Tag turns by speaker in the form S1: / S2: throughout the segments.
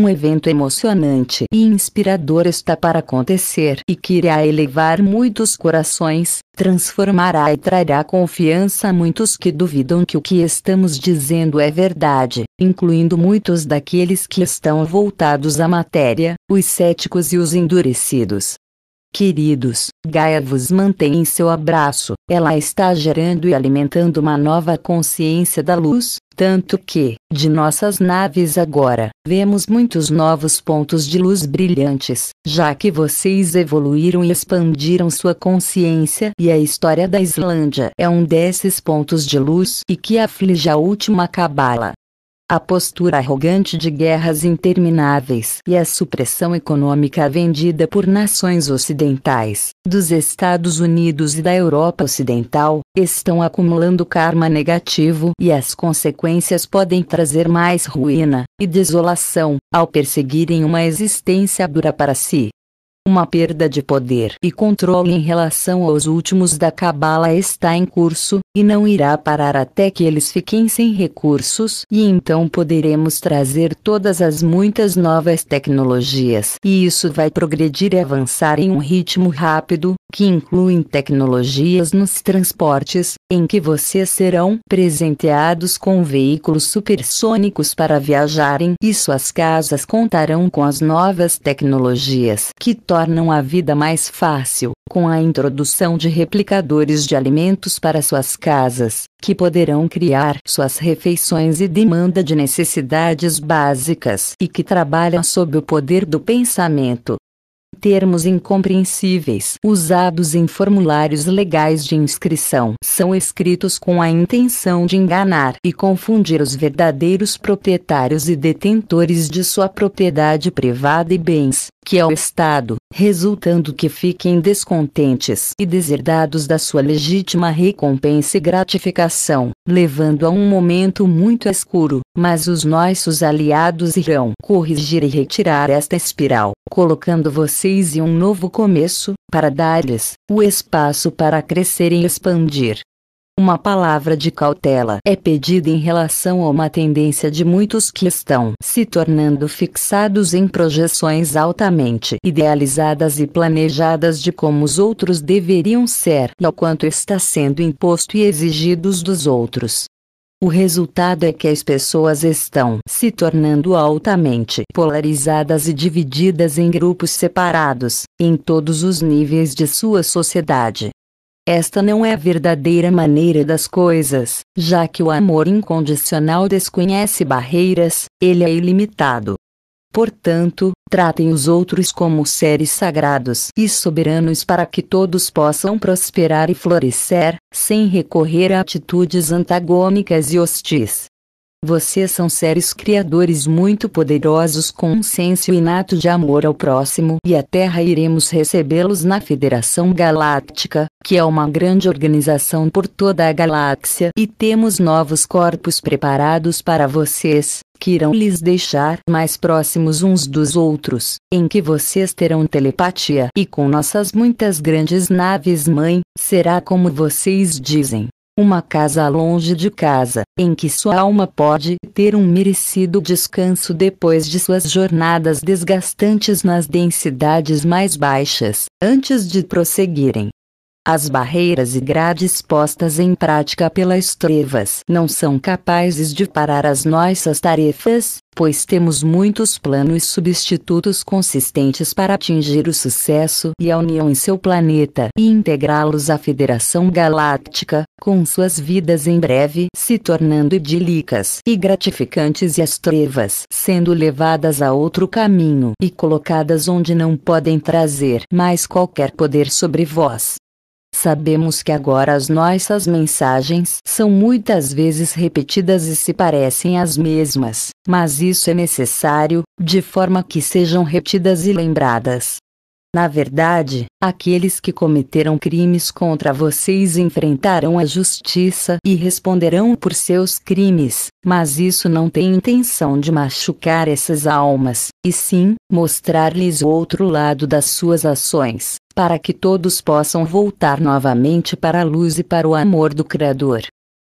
S1: um evento emocionante e inspirador está para acontecer e que irá elevar muitos corações, transformará e trará confiança a muitos que duvidam que o que estamos dizendo é verdade, incluindo muitos daqueles que estão voltados à matéria, os céticos e os endurecidos. Queridos, Gaia vos mantém em seu abraço, ela está gerando e alimentando uma nova consciência da luz, tanto que, de nossas naves agora, vemos muitos novos pontos de luz brilhantes, já que vocês evoluíram e expandiram sua consciência, e a história da Islândia é um desses pontos de luz e que aflige a última cabala a postura arrogante de guerras intermináveis e a supressão econômica vendida por nações ocidentais, dos Estados Unidos e da Europa Ocidental, estão acumulando karma negativo e as consequências podem trazer mais ruína e desolação ao perseguirem uma existência dura para si. Uma perda de poder e controle em relação aos últimos da Cabala está em curso, e não irá parar até que eles fiquem sem recursos, e então poderemos trazer todas as muitas novas tecnologias. E isso vai progredir e avançar em um ritmo rápido, que incluem tecnologias nos transportes, em que vocês serão presenteados com veículos supersônicos para viajarem e suas casas contarão com as novas tecnologias que tornam a vida mais fácil, com a introdução de replicadores de alimentos para suas casas, que poderão criar suas refeições e demanda de necessidades básicas e que trabalham sob o poder do pensamento. Termos incompreensíveis usados em formulários legais de inscrição são escritos com a intenção de enganar e confundir os verdadeiros proprietários e detentores de sua propriedade privada e bens, que é o Estado, resultando que fiquem descontentes e deserdados da sua legítima recompensa e gratificação, levando a um momento muito escuro, mas os nossos aliados irão corrigir e retirar esta espiral, colocando vocês em um novo começo, para dar-lhes o espaço para crescer e expandir uma palavra de cautela é pedida em relação a uma tendência de muitos que estão se tornando fixados em projeções altamente idealizadas e planejadas de como os outros deveriam ser e ao quanto está sendo imposto e exigidos dos outros. O resultado é que as pessoas estão se tornando altamente polarizadas e divididas em grupos separados, em todos os níveis de sua sociedade. Esta não é a verdadeira maneira das coisas, já que o amor incondicional desconhece barreiras, ele é ilimitado. Portanto, tratem os outros como seres sagrados e soberanos para que todos possam prosperar e florescer, sem recorrer a atitudes antagônicas e hostis. Vocês são seres criadores muito poderosos com um senso inato de amor ao próximo e à Terra iremos recebê-los na Federação Galáctica, que é uma grande organização por toda a galáxia e temos novos corpos preparados para vocês, que irão lhes deixar mais próximos uns dos outros, em que vocês terão telepatia e com nossas muitas grandes naves mãe, será como vocês dizem, uma casa longe de casa, em que sua alma pode ter um merecido descanso depois de suas jornadas desgastantes nas densidades mais baixas, antes de prosseguirem. As barreiras e grades postas em prática pelas trevas não são capazes de parar as nossas tarefas, pois temos muitos planos substitutos consistentes para atingir o sucesso e a união em seu planeta e integrá-los à Federação Galáctica, com suas vidas em breve se tornando idílicas e gratificantes e as trevas sendo levadas a outro caminho e colocadas onde não podem trazer mais qualquer poder sobre vós. Sabemos que agora as nossas mensagens são muitas vezes repetidas e se parecem às mesmas, mas isso é necessário, de forma que sejam repetidas e lembradas. Na verdade, aqueles que cometeram crimes contra vocês enfrentarão a justiça e responderão por seus crimes, mas isso não tem intenção de machucar essas almas, e sim, mostrar-lhes o outro lado das suas ações para que todos possam voltar novamente para a luz e para o amor do Criador.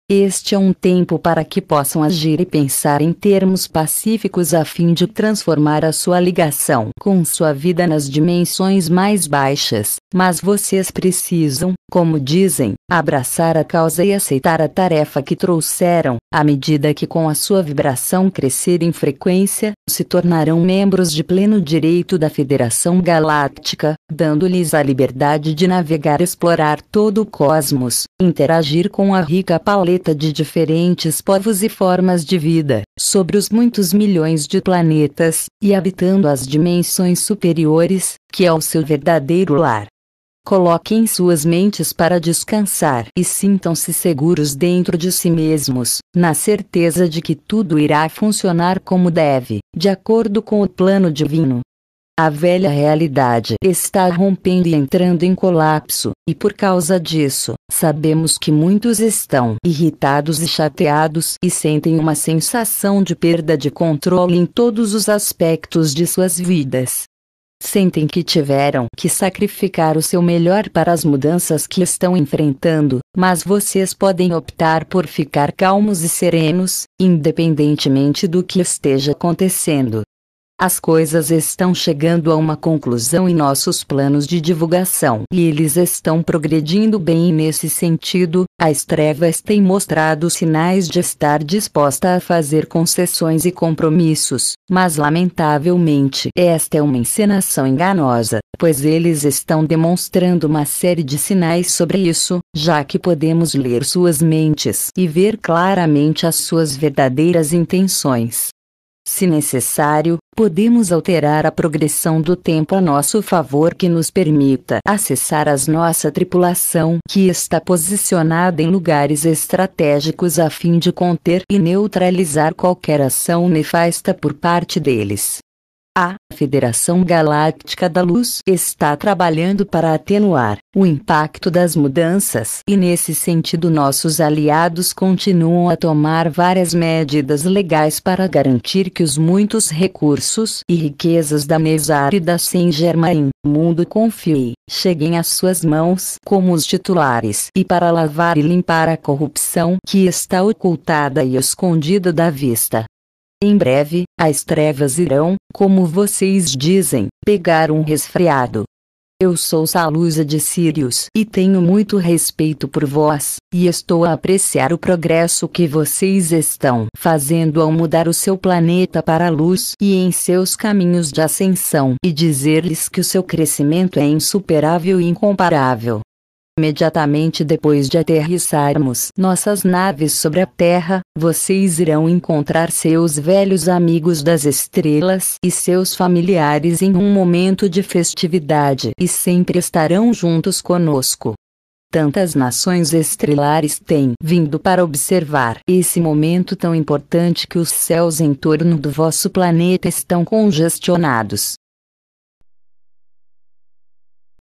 S1: Este é um tempo para que possam agir e pensar em termos pacíficos a fim de transformar a sua ligação com sua vida nas dimensões mais baixas, mas vocês precisam, como dizem, abraçar a causa e aceitar a tarefa que trouxeram, à medida que com a sua vibração crescer em frequência, se tornarão membros de pleno direito da Federação Galáctica, dando-lhes a liberdade de navegar e explorar todo o cosmos, interagir com a rica paleta de diferentes povos e formas de vida, sobre os muitos milhões de planetas, e habitando as dimensões superiores, que é o seu verdadeiro lar. Coloquem suas mentes para descansar e sintam-se seguros dentro de si mesmos, na certeza de que tudo irá funcionar como deve, de acordo com o plano divino, a velha realidade está rompendo e entrando em colapso, e por causa disso, sabemos que muitos estão irritados e chateados e sentem uma sensação de perda de controle em todos os aspectos de suas vidas. Sentem que tiveram que sacrificar o seu melhor para as mudanças que estão enfrentando, mas vocês podem optar por ficar calmos e serenos, independentemente do que esteja acontecendo. As coisas estão chegando a uma conclusão em nossos planos de divulgação e eles estão progredindo bem nesse sentido. As trevas têm mostrado sinais de estar disposta a fazer concessões e compromissos, mas lamentavelmente esta é uma encenação enganosa, pois eles estão demonstrando uma série de sinais sobre isso, já que podemos ler suas mentes e ver claramente as suas verdadeiras intenções. Se necessário, podemos alterar a progressão do tempo a nosso favor que nos permita acessar as nossa tripulação que está posicionada em lugares estratégicos a fim de conter e neutralizar qualquer ação nefasta por parte deles. A Federação Galáctica da Luz está trabalhando para atenuar o impacto das mudanças e, nesse sentido, nossos aliados continuam a tomar várias medidas legais para garantir que os muitos recursos e riquezas da Nesar e da Saint-Germain, mundo confie, cheguem às suas mãos como os titulares e para lavar e limpar a corrupção que está ocultada e escondida da vista em breve, as trevas irão, como vocês dizem, pegar um resfriado. Eu sou Salusa de Sirius e tenho muito respeito por vós, e estou a apreciar o progresso que vocês estão fazendo ao mudar o seu planeta para a luz e em seus caminhos de ascensão e dizer-lhes que o seu crescimento é insuperável e incomparável. Imediatamente depois de aterrissarmos nossas naves sobre a Terra, vocês irão encontrar seus velhos amigos das estrelas e seus familiares em um momento de festividade e sempre estarão juntos conosco. Tantas nações estelares têm vindo para observar esse momento tão importante que os céus em torno do vosso planeta estão congestionados.